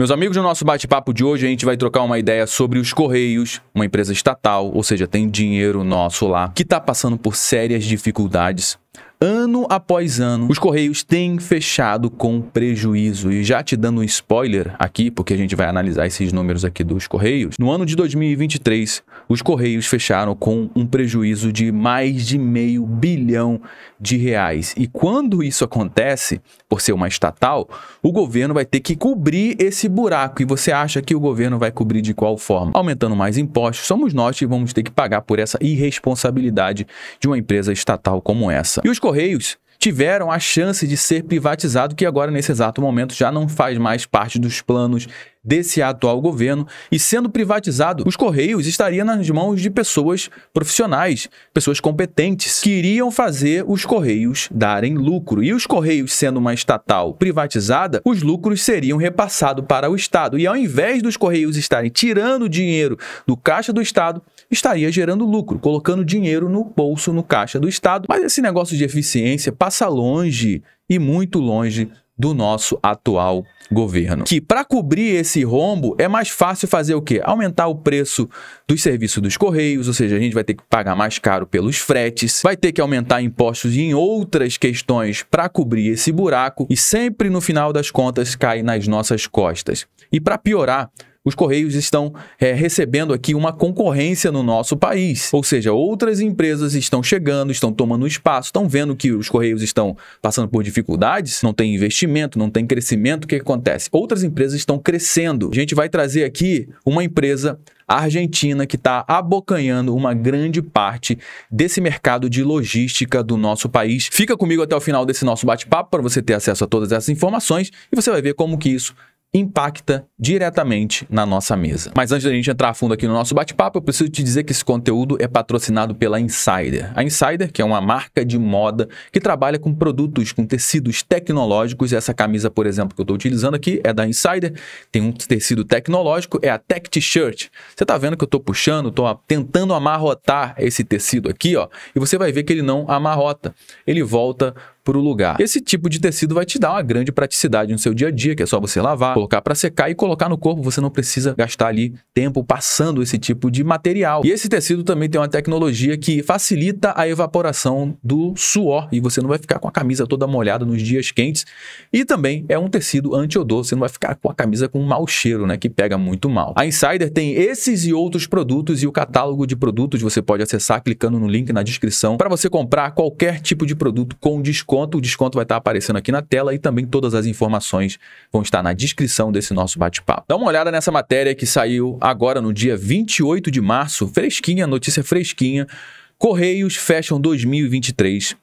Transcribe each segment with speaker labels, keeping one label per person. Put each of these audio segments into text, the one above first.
Speaker 1: Meus amigos, no nosso bate-papo de hoje a gente vai trocar uma ideia sobre os Correios, uma empresa estatal, ou seja, tem dinheiro nosso lá, que está passando por sérias dificuldades Ano após ano, os Correios têm fechado com prejuízo. E já te dando um spoiler aqui, porque a gente vai analisar esses números aqui dos Correios, no ano de 2023, os Correios fecharam com um prejuízo de mais de meio bilhão de reais. E quando isso acontece, por ser uma estatal, o governo vai ter que cobrir esse buraco. E você acha que o governo vai cobrir de qual forma? Aumentando mais impostos, somos nós que vamos ter que pagar por essa irresponsabilidade de uma empresa estatal como essa. E os Correios tiveram a chance de ser privatizado, que agora, nesse exato momento, já não faz mais parte dos planos desse atual governo e sendo privatizado, os Correios estariam nas mãos de pessoas profissionais, pessoas competentes, que iriam fazer os Correios darem lucro. E os Correios sendo uma estatal privatizada, os lucros seriam repassados para o Estado. E ao invés dos Correios estarem tirando dinheiro do caixa do Estado, estaria gerando lucro, colocando dinheiro no bolso, no caixa do Estado. Mas esse negócio de eficiência passa longe e muito longe do nosso atual governo. Que para cobrir esse rombo é mais fácil fazer o quê? Aumentar o preço dos serviços dos correios, ou seja, a gente vai ter que pagar mais caro pelos fretes, vai ter que aumentar impostos em outras questões para cobrir esse buraco e sempre no final das contas cai nas nossas costas. E para piorar, os Correios estão é, recebendo aqui uma concorrência no nosso país. Ou seja, outras empresas estão chegando, estão tomando espaço, estão vendo que os Correios estão passando por dificuldades, não tem investimento, não tem crescimento. O que, que acontece? Outras empresas estão crescendo. A gente vai trazer aqui uma empresa argentina que está abocanhando uma grande parte desse mercado de logística do nosso país. Fica comigo até o final desse nosso bate-papo para você ter acesso a todas essas informações e você vai ver como que isso impacta diretamente na nossa mesa. Mas antes da gente entrar a fundo aqui no nosso bate-papo, eu preciso te dizer que esse conteúdo é patrocinado pela Insider. A Insider, que é uma marca de moda que trabalha com produtos, com tecidos tecnológicos. Essa camisa, por exemplo, que eu estou utilizando aqui é da Insider, tem um tecido tecnológico, é a Tech T-Shirt. Você está vendo que eu estou puxando, estou tentando amarrotar esse tecido aqui, ó, e você vai ver que ele não amarrota. Ele volta para o lugar. Esse tipo de tecido vai te dar uma grande praticidade no seu dia a dia, que é só você lavar, colocar para secar e colocar no corpo. Você não precisa gastar ali tempo passando esse tipo de material. E esse tecido também tem uma tecnologia que facilita a evaporação do suor e você não vai ficar com a camisa toda molhada nos dias quentes. E também é um tecido anti-odor, você não vai ficar com a camisa com um mau cheiro, né, que pega muito mal. A Insider tem esses e outros produtos e o catálogo de produtos você pode acessar clicando no link na descrição para você comprar qualquer tipo de produto com desconto desconto. O desconto vai estar aparecendo aqui na tela e também todas as informações vão estar na descrição desse nosso bate-papo. Dá uma olhada nessa matéria que saiu agora no dia 28 de março, fresquinha, notícia fresquinha. Correios fecham 2023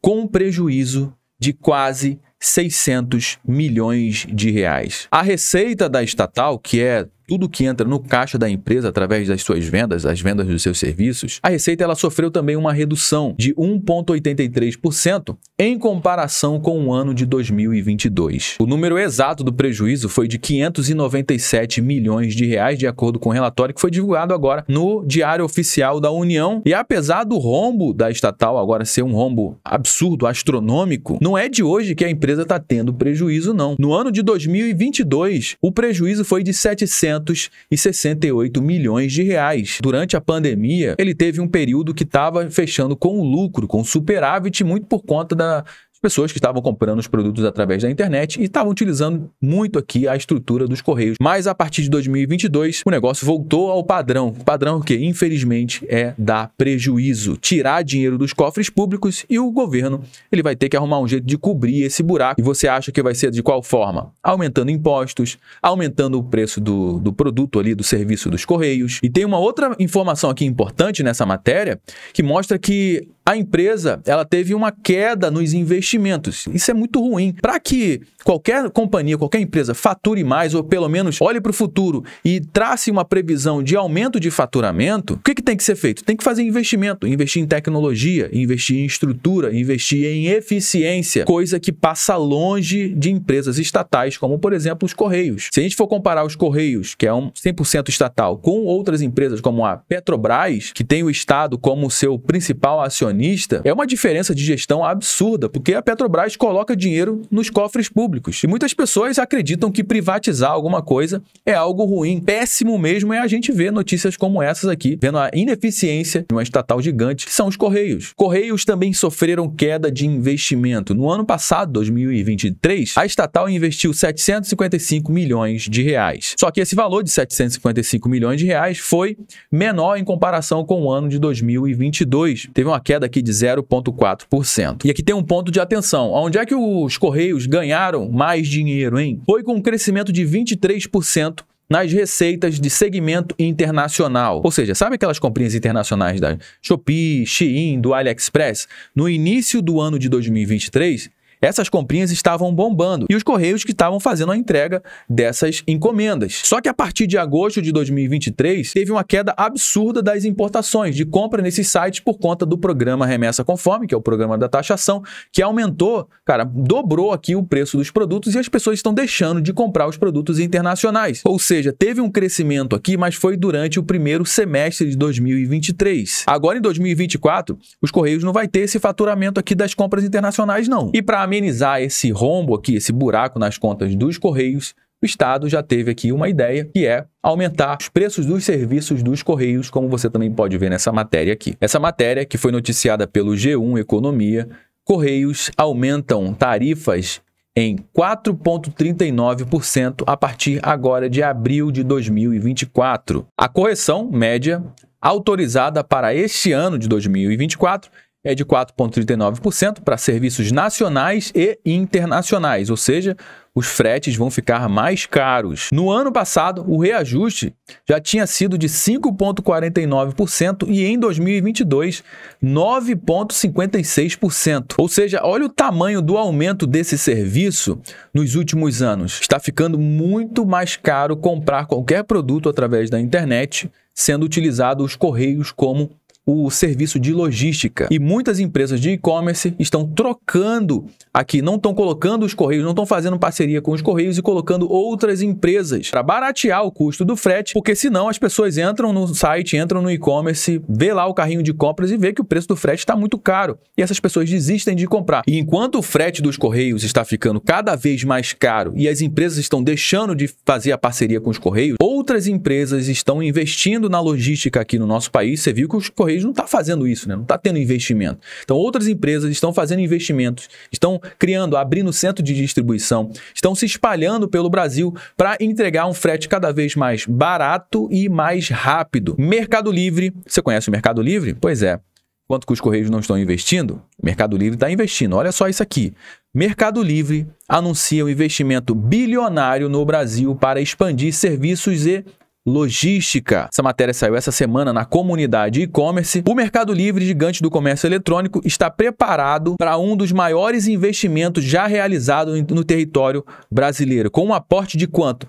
Speaker 1: com um prejuízo de quase 600 milhões de reais. A receita da estatal, que é tudo que entra no caixa da empresa através das suas vendas, das vendas dos seus serviços, a receita ela sofreu também uma redução de 1,83% em comparação com o ano de 2022. O número exato do prejuízo foi de 597 milhões de reais, de acordo com o relatório que foi divulgado agora no Diário Oficial da União. E apesar do rombo da estatal agora ser um rombo absurdo, astronômico, não é de hoje que a empresa está tendo prejuízo, não. No ano de 2022, o prejuízo foi de 700 568 milhões de reais. Durante a pandemia, ele teve um período que estava fechando com lucro, com superávit, muito por conta da pessoas que estavam comprando os produtos através da internet e estavam utilizando muito aqui a estrutura dos correios. Mas a partir de 2022, o negócio voltou ao padrão. Padrão que, infelizmente, é dar prejuízo, tirar dinheiro dos cofres públicos e o governo ele vai ter que arrumar um jeito de cobrir esse buraco. E você acha que vai ser de qual forma? Aumentando impostos, aumentando o preço do, do produto ali, do serviço dos correios. E tem uma outra informação aqui importante nessa matéria que mostra que a empresa ela teve uma queda nos investimentos. Isso é muito ruim. Para que qualquer companhia, qualquer empresa fature mais ou pelo menos olhe para o futuro e trace uma previsão de aumento de faturamento, o que, que tem que ser feito? Tem que fazer investimento, investir em tecnologia, investir em estrutura, investir em eficiência, coisa que passa longe de empresas estatais, como por exemplo os Correios. Se a gente for comparar os Correios, que é um 100% estatal, com outras empresas como a Petrobras, que tem o Estado como seu principal acionista, é uma diferença de gestão absurda, porque a Petrobras coloca dinheiro nos cofres públicos. E muitas pessoas acreditam que privatizar alguma coisa é algo ruim. Péssimo mesmo é a gente ver notícias como essas aqui, vendo a ineficiência de uma estatal gigante, que são os Correios. Correios também sofreram queda de investimento. No ano passado, 2023, a estatal investiu 755 milhões de reais. Só que esse valor de 755 milhões de reais foi menor em comparação com o ano de 2022. Teve uma queda queda aqui de 0,4%. E aqui tem um ponto de atenção. Onde é que os Correios ganharam mais dinheiro, hein? Foi com um crescimento de 23% nas receitas de segmento internacional. Ou seja, sabe aquelas comprinhas internacionais da Shopee, Shein, do AliExpress? No início do ano de 2023, essas comprinhas estavam bombando e os correios que estavam fazendo a entrega dessas encomendas. Só que a partir de agosto de 2023, teve uma queda absurda das importações de compra nesses sites por conta do programa Remessa Conforme, que é o programa da taxação, que aumentou, cara, dobrou aqui o preço dos produtos e as pessoas estão deixando de comprar os produtos internacionais. Ou seja, teve um crescimento aqui, mas foi durante o primeiro semestre de 2023. Agora em 2024, os correios não vai ter esse faturamento aqui das compras internacionais não. E para amenizar esse rombo aqui, esse buraco nas contas dos Correios, o Estado já teve aqui uma ideia, que é aumentar os preços dos serviços dos Correios, como você também pode ver nessa matéria aqui. Essa matéria, que foi noticiada pelo G1 Economia, Correios aumentam tarifas em 4,39% a partir agora de abril de 2024. A correção média autorizada para este ano de 2024 é de 4,39% para serviços nacionais e internacionais, ou seja, os fretes vão ficar mais caros. No ano passado, o reajuste já tinha sido de 5,49% e em 2022, 9,56%. Ou seja, olha o tamanho do aumento desse serviço nos últimos anos. Está ficando muito mais caro comprar qualquer produto através da internet, sendo utilizado os correios como o serviço de logística. E muitas empresas de e-commerce estão trocando aqui, não estão colocando os correios, não estão fazendo parceria com os correios e colocando outras empresas para baratear o custo do frete, porque senão as pessoas entram no site, entram no e-commerce, vê lá o carrinho de compras e vê que o preço do frete está muito caro. E essas pessoas desistem de comprar. E enquanto o frete dos correios está ficando cada vez mais caro e as empresas estão deixando de fazer a parceria com os correios, outras empresas estão investindo na logística aqui no nosso país. Você viu que os correios vez, não está fazendo isso, né? não está tendo investimento. Então, outras empresas estão fazendo investimentos, estão criando, abrindo centro de distribuição, estão se espalhando pelo Brasil para entregar um frete cada vez mais barato e mais rápido. Mercado Livre, você conhece o Mercado Livre? Pois é. Quanto que os Correios não estão investindo? Mercado Livre está investindo. Olha só isso aqui. Mercado Livre anuncia um investimento bilionário no Brasil para expandir serviços e logística. Essa matéria saiu essa semana na comunidade e-commerce. O Mercado Livre, gigante do comércio eletrônico, está preparado para um dos maiores investimentos já realizados no território brasileiro, com um aporte de quanto?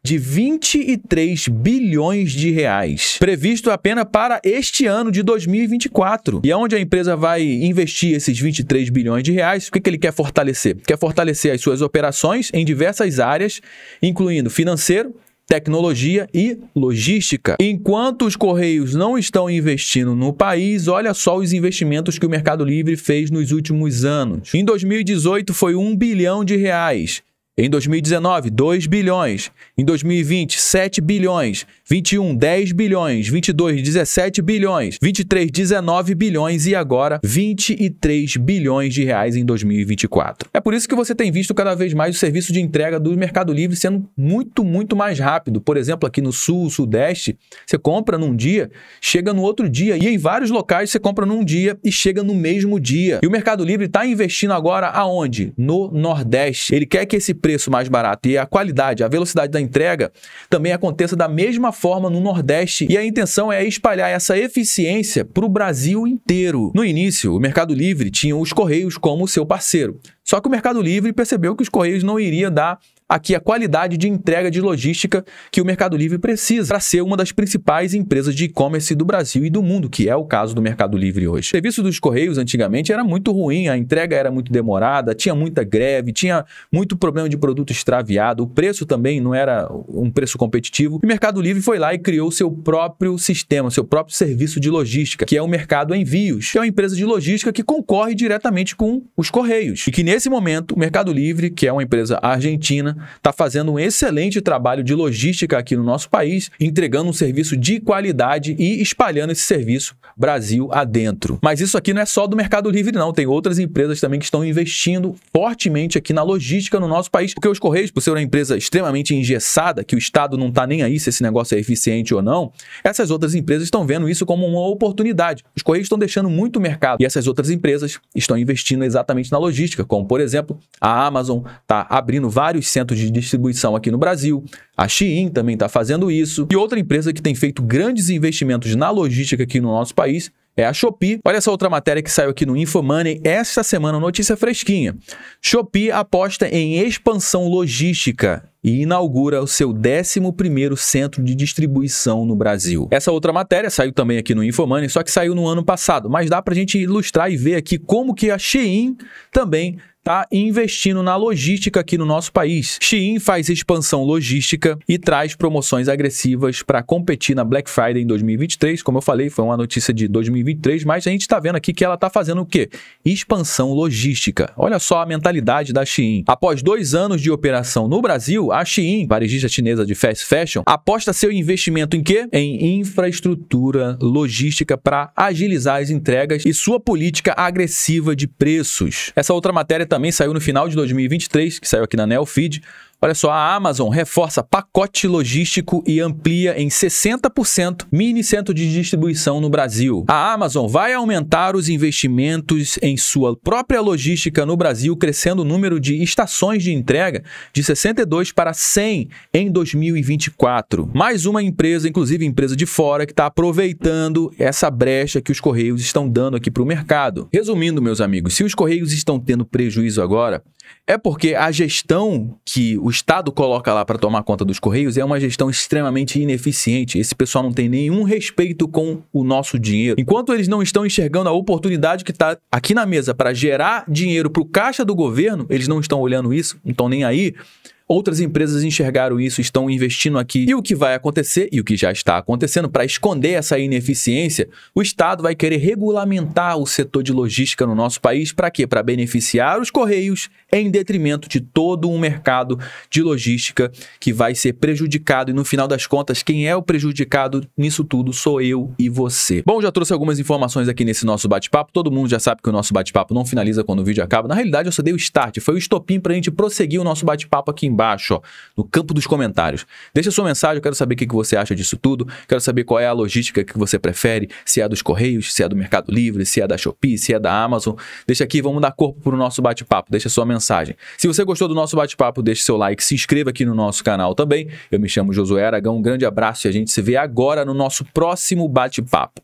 Speaker 1: de 23 bilhões de reais, previsto apenas para este ano de 2024. E aonde a empresa vai investir esses 23 bilhões de reais? O que, que ele quer fortalecer? Quer fortalecer as suas operações em diversas áreas, incluindo financeiro, tecnologia e logística. Enquanto os Correios não estão investindo no país, olha só os investimentos que o Mercado Livre fez nos últimos anos. Em 2018 foi 1 bilhão de reais. Em 2019, 2 bilhões. Em 2020, 7 bilhões. 21, 10 bilhões. 22, 17 bilhões. 23, 19 bilhões. E agora, 23 bilhões de reais em 2024. É por isso que você tem visto cada vez mais o serviço de entrega do Mercado Livre sendo muito, muito mais rápido. Por exemplo, aqui no Sul, Sudeste, você compra num dia, chega no outro dia. E em vários locais, você compra num dia e chega no mesmo dia. E o Mercado Livre está investindo agora aonde? No Nordeste. Ele quer que esse preço preço mais barato e a qualidade, a velocidade da entrega também aconteça da mesma forma no Nordeste. E a intenção é espalhar essa eficiência para o Brasil inteiro. No início, o Mercado Livre tinha os Correios como seu parceiro. Só que o Mercado Livre percebeu que os Correios não iria dar aqui a qualidade de entrega de logística que o Mercado Livre precisa para ser uma das principais empresas de e-commerce do Brasil e do mundo, que é o caso do Mercado Livre hoje. O serviço dos Correios antigamente era muito ruim, a entrega era muito demorada, tinha muita greve, tinha muito problema de produto extraviado, o preço também não era um preço competitivo. E o Mercado Livre foi lá e criou seu próprio sistema, seu próprio serviço de logística, que é o Mercado Envios, que é uma empresa de logística que concorre diretamente com os Correios. E que nesse momento, o Mercado Livre, que é uma empresa argentina, está fazendo um excelente trabalho de logística aqui no nosso país, entregando um serviço de qualidade e espalhando esse serviço Brasil adentro. Mas isso aqui não é só do Mercado Livre, não. Tem outras empresas também que estão investindo fortemente aqui na logística no nosso país, porque os Correios, por ser uma empresa extremamente engessada, que o Estado não está nem aí se esse negócio é eficiente ou não, essas outras empresas estão vendo isso como uma oportunidade. Os Correios estão deixando muito mercado e essas outras empresas estão investindo exatamente na logística, como por exemplo a Amazon está abrindo vários centros centros de distribuição aqui no Brasil. A Shein também está fazendo isso. E outra empresa que tem feito grandes investimentos na logística aqui no nosso país é a Shopee. Olha essa outra matéria que saiu aqui no InfoMoney esta semana, notícia fresquinha. Shopee aposta em expansão logística e inaugura o seu 11º centro de distribuição no Brasil. Essa outra matéria saiu também aqui no InfoMoney, só que saiu no ano passado, mas dá para a gente ilustrar e ver aqui como que a Shein também Tá investindo na logística aqui no nosso país. Shein faz expansão logística e traz promoções agressivas para competir na Black Friday em 2023. Como eu falei, foi uma notícia de 2023, mas a gente está vendo aqui que ela está fazendo o quê? Expansão logística. Olha só a mentalidade da Shein. Após dois anos de operação no Brasil, a Shein, varejista chinesa de fast fashion, aposta seu investimento em quê? Em infraestrutura logística para agilizar as entregas e sua política agressiva de preços. Essa outra matéria também também saiu no final de 2023, que saiu aqui na Neo Feed, Olha só, a Amazon reforça pacote logístico e amplia em 60% mini centro de distribuição no Brasil. A Amazon vai aumentar os investimentos em sua própria logística no Brasil, crescendo o número de estações de entrega de 62 para 100 em 2024. Mais uma empresa, inclusive empresa de fora, que está aproveitando essa brecha que os Correios estão dando aqui para o mercado. Resumindo, meus amigos, se os Correios estão tendo prejuízo agora, é porque a gestão que o Estado coloca lá para tomar conta dos Correios é uma gestão extremamente ineficiente. Esse pessoal não tem nenhum respeito com o nosso dinheiro. Enquanto eles não estão enxergando a oportunidade que está aqui na mesa para gerar dinheiro para o caixa do governo, eles não estão olhando isso, não estão nem aí. Outras empresas enxergaram isso, estão investindo aqui. E o que vai acontecer, e o que já está acontecendo, para esconder essa ineficiência, o Estado vai querer regulamentar o setor de logística no nosso país. Para quê? Para beneficiar os correios em detrimento de todo um mercado de logística que vai ser prejudicado. E no final das contas, quem é o prejudicado nisso tudo sou eu e você. Bom, já trouxe algumas informações aqui nesse nosso bate-papo. Todo mundo já sabe que o nosso bate-papo não finaliza quando o vídeo acaba. Na realidade, eu só dei o start, foi o estopim para a gente prosseguir o nosso bate-papo aqui embaixo embaixo, ó, no campo dos comentários. Deixa sua mensagem, eu quero saber o que você acha disso tudo, quero saber qual é a logística que você prefere, se é dos Correios, se é do Mercado Livre, se é da Shopee, se é da Amazon. Deixa aqui, vamos dar corpo para o nosso bate-papo, deixa sua mensagem. Se você gostou do nosso bate-papo, deixe seu like, se inscreva aqui no nosso canal também. Eu me chamo Josué Aragão, um grande abraço e a gente se vê agora no nosso próximo bate-papo.